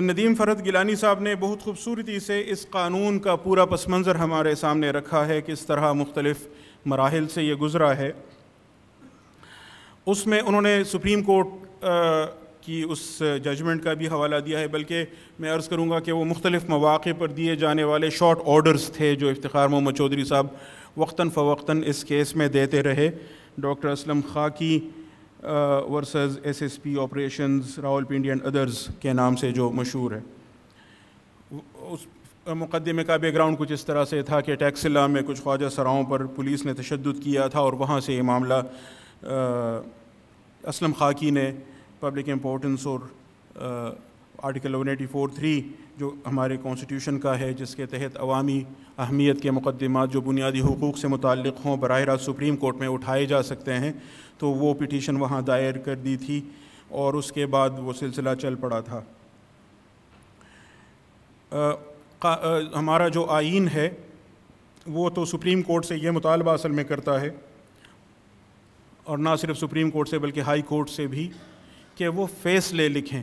नदीम फरद गिलानी साहब ने बहुत खूबसूरती से इस कानून का पूरा पस मंज़र हमारे सामने रखा है किस तरह मुख्तलफ़ मराहल से ये गुज़रा है उसमें उन्होंने सुप्रीम कोर्ट की उस जजमेंट का भी हवाला दिया है बल्कि मैं अर्ज़ करूँगा कि वो मुख्तलिफ़ मौाक़े पर दिए जाने वाले शॉर्ट ऑर्डर्स थे जो इफ्तार मोहम्मद चौधरी साहब वक्ता फ़वक्ता इस केस में देते रहे डॉक्टर असलम खां की versus SSP operations Rawalpindi and others के नाम से जो मशहूर है उस मुकदमे का बैकग्राउंड कुछ इस तरह से था कि टैक्सिला में कुछ ख्वाजा सराओं पर पुलिस ने तशद किया था और वहाँ से ये मामला असलम खाकी ने पब्लिक इम्पोर्टेंस और आर्टिकल 184.3 जो हमारे कॉन्स्टिट्यूशन का है जिसके तहत अवामी अहमियत के मुकदमा जो बुनियादी हकूक़ से मुतक़ हों बर रास्त सुप्रीम कोर्ट में उठाए जा सकते हैं तो वो पिटीशन वहाँ दायर कर दी थी और उसके बाद वो सिलसिला चल पड़ा था आ, आ, हमारा जो आइन है वो तो सुप्रीम कोर्ट से ये मुतालबा असल में करता है और ना सिर्फ सुप्रीम कोर्ट से बल्कि हाई कोर्ट से भी कि वो फैसले लिखें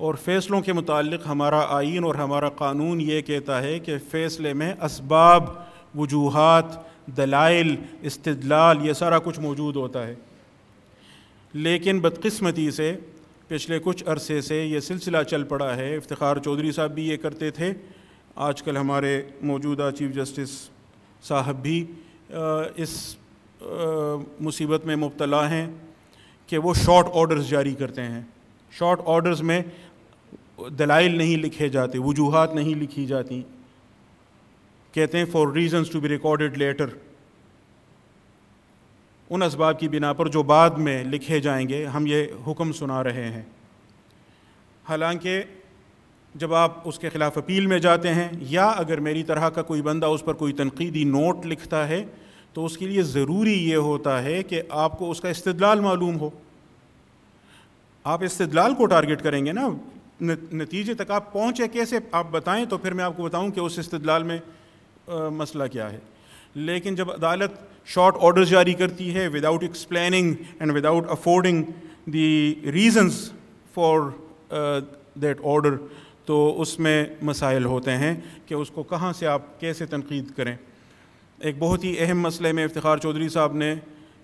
और फ़ैसलों के मुतालिक हमारा आइन और हमारा कानून ये कहता है कि फ़ैसले में इसबाब वजूहत दलाइल इस्तलाल ये सारा कुछ मौजूद होता है लेकिन बदकस्मती से पिछले कुछ अरसे से ये सिलसिला चल पड़ा है इफ्तार चौधरी साहब भी ये करते थे आजकल हमारे मौजूदा चीफ जस्टिस साहब भी इस मुसीबत में मुबतला हैं कि वो शॉर्ट ऑर्डर्स जारी करते हैं शॉर्ट ऑर्डर्स में दलाइल नहीं लिखे जाते वजूहत नहीं लिखी जाती कहते हैं for reasons to be recorded later उन इसबाब की बिना पर जो बाद में लिखे जाएंगे हम ये हुक्म सुना रहे हैं हालांकि जब आप उसके ख़िलाफ़ अपील में जाते हैं या अगर मेरी तरह का कोई बंदा उस पर कोई तनकीदी नोट लिखता है तो उसके लिए ज़रूरी ये होता है कि आपको उसका इस्तलाल मालूम हो आप इस्तलाल को टारगेट करेंगे ना नतीजे तक आप पहुँचे कैसे आप बताएं तो फिर मैं आपको बताऊं कि उस इस्तलाल में आ, मसला क्या है लेकिन जब अदालत शॉर्ट ऑर्डर जारी करती है without explaining and without affording the reasons for that order तो उसमें मसाइल होते हैं कि उसको कहाँ से आप कैसे तनकीद करें एक बहुत ही अहम मसले में इफ्तार चौधरी साहब ने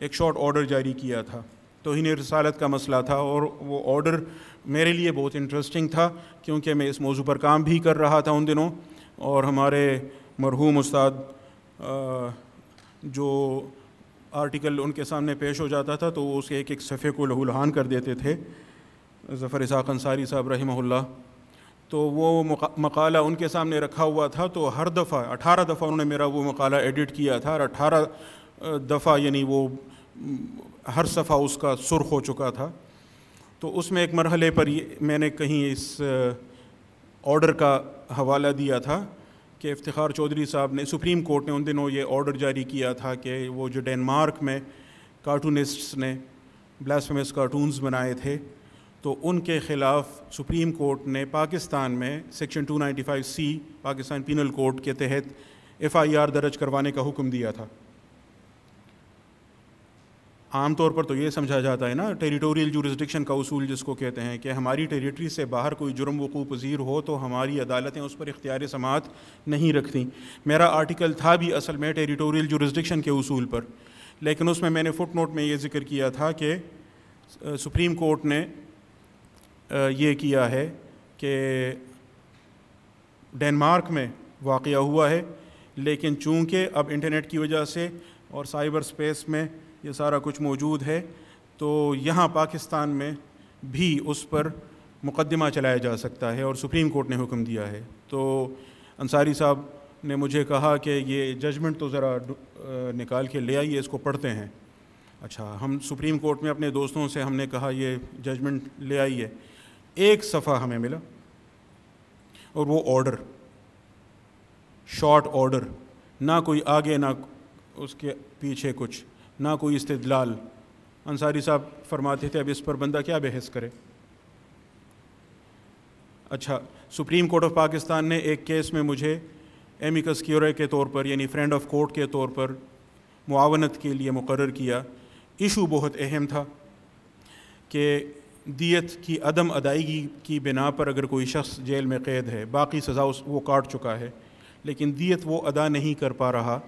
एक शॉर्ट ऑर्डर जारी किया था तोहन रसालत का मसला था और वो ऑर्डर मेरे लिए बहुत इंटरेस्टिंग था क्योंकि मैं इस मौजू पर काम भी कर रहा था उन दिनों और हमारे मरहूम उस्ताद जो आर्टिकल उनके सामने पेश हो जाता था तो उसके एक एक सफ़े को लहूलहान कर देते थे ज़फ़र इसाक अंसारी साहब रही तो वो मकाला उनके सामने रखा हुआ था तो हर दफ़ा अठारह दफ़ा उन्होंने मेरा वो मकाला एडिट किया था और अठारह दफ़ा यानी वो हर सफ़ा उसका सुर्ख हो चुका था तो उसमें एक मरहले पर मैंने कहीं इस ऑर्डर का हवाला दिया था कि इफ्तार चौधरी साहब ने सुप्रीम कोर्ट ने उन दिनों ये ऑर्डर जारी किया था कि वो जो डेनमार्क में कार्टूनिस्ट्स ने ब्लास्फेमस कार्टून्स बनाए थे तो उनके ख़िलाफ़ सुप्रीम कोर्ट ने पाकिस्तान में section 295 C Pakistan penal code के तहत एफ़आईआर दर्ज करवाने का हुक्म दिया था आमतौर पर तो ये समझा जाता है ना टेरिटोरियल जूरिस्डिक्शन का उसूल जिसको कहते हैं कि हमारी टेरिटरी से बाहर कोई जुर्म वकूफ़ पजीर हो तो हमारी अदालतें उस पर इख्तियार समात नहीं रखती मेरा आर्टिकल था भी असल में टेरिटोरियल जूरिस्डिक्शन के उसूल पर लेकिन उसमें मैंने फुट नोट में ये जिक्र किया था कि सुप्रीम कोर्ट ने ये किया है कि डेनमार्क में वाक़ हुआ है लेकिन चूँकि अब इंटरनेट की वजह से और साइबर स्पेस में ये सारा कुछ मौजूद है तो यहाँ पाकिस्तान में भी उस पर मुकदमा चलाया जा सकता है और सुप्रीम कोर्ट ने हुक्म दिया है तो अंसारी साहब ने मुझे कहा कि ये जजमेंट तो ज़रा निकाल के ले आइए इसको पढ़ते हैं अच्छा हम सुप्रीम कोर्ट में अपने दोस्तों से हमने कहा ये जजमेंट ले आइए एक सफ़ा हमें मिला और वो ऑर्डर शॉर्ट ऑर्डर ना कोई आगे ना उसके पीछे कुछ ना कोई इस्तलाल अंसारी साहब फरमाते थे अब इस पर बंदा क्या बहस करे अच्छा सुप्रीम कोर्ट ऑफ पाकिस्तान ने एक केस में मुझे एमिकस क्यूरे के तौर पर यानी फ्रेंड ऑफ कोर्ट के तौर पर मुआवनत के लिए मुकर किया इशू बहुत अहम था कि दियत की अदम अदायगी की बिना पर अगर कोई शख्स जेल में कैद है बाकी सज़ा उस वो काट चुका है लेकिन दियत वो अदा नहीं कर पा रहा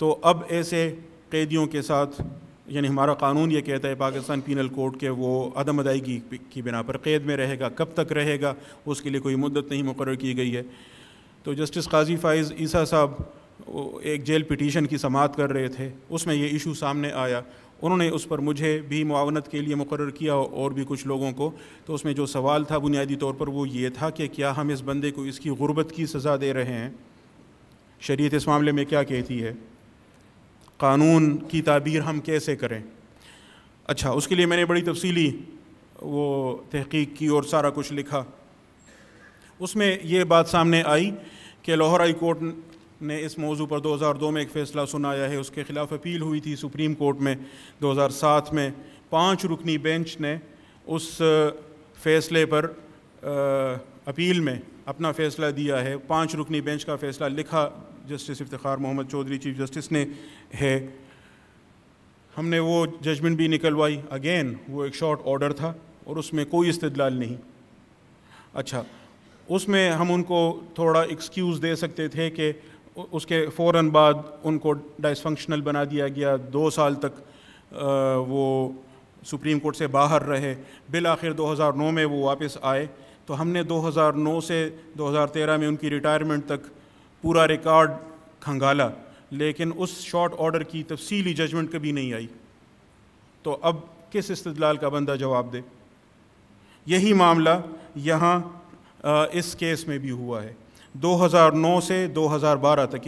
तो अब ऐसे कैदियों के साथ यानी हमारा कानून ये कहता है पाकिस्तान पीनल कोड के वो अदम अदायगी की बिना पर कैद में रहेगा कब तक रहेगा उसके लिए कोई मुद्दत नहीं मुकर की गई है तो जस्टिस काजी फाइज़ ईसा साहब एक जेल पिटीशन की समात कर रहे थे उसमें ये इशू सामने आया उन्होंने उस पर मुझे भी मुआवनत के लिए मुकर किया और भी कुछ लोगों को तो उसमें जो सवाल था बुनियादी तौर पर वो ये था कि क्या हम इस बंदे को इसकी गुर्बत की सज़ा दे रहे हैं शरीत इस मामले में क्या कहती है कानून की ताबीर हम कैसे करें अच्छा उसके लिए मैंने बड़ी तफसीली वो तहकीक की और सारा कुछ लिखा उसमें ये बात सामने आई कि लाहौर हाई कोर्ट ने इस मौजू पर 2002 में एक फ़ैसला सुनाया है उसके ख़िलाफ़ अपील हुई थी सुप्रीम कोर्ट में 2007 में पाँच रुकनी बेंच ने उस फ़ैसले पर अपील में अपना फ़ैसला दिया है पाँच रुकनी बेंच का फ़ैसला लिखा justice Iftikhar Mohammad Chaudhry chief justice ने है हमने वो जजमेंट भी निकलवाई अगेन वो एक शॉर्ट ऑर्डर था और उसमें कोई इस्तलाल नहीं अच्छा उसमें हम उनको थोड़ा एक्सक्यूज़ दे सकते थे कि उसके फ़ौर बाद उनको डाइसफंक्शनल बना दिया गया दो साल तक आ, वो सुप्रीम कोर्ट से बाहर रहे बिल आखिर 2009 में वो वापस आए तो हमने 2009 से 2013 में उनकी रिटायरमेंट तक पूरा रिकॉर्ड खंगाला लेकिन उस शॉर्ट ऑर्डर की तफसीली जजमेंट कभी नहीं आई तो अब किस इस्तलाल का बंदा जवाब दे यही मामला यहाँ इस केस में भी हुआ है 2009 से 2012 तक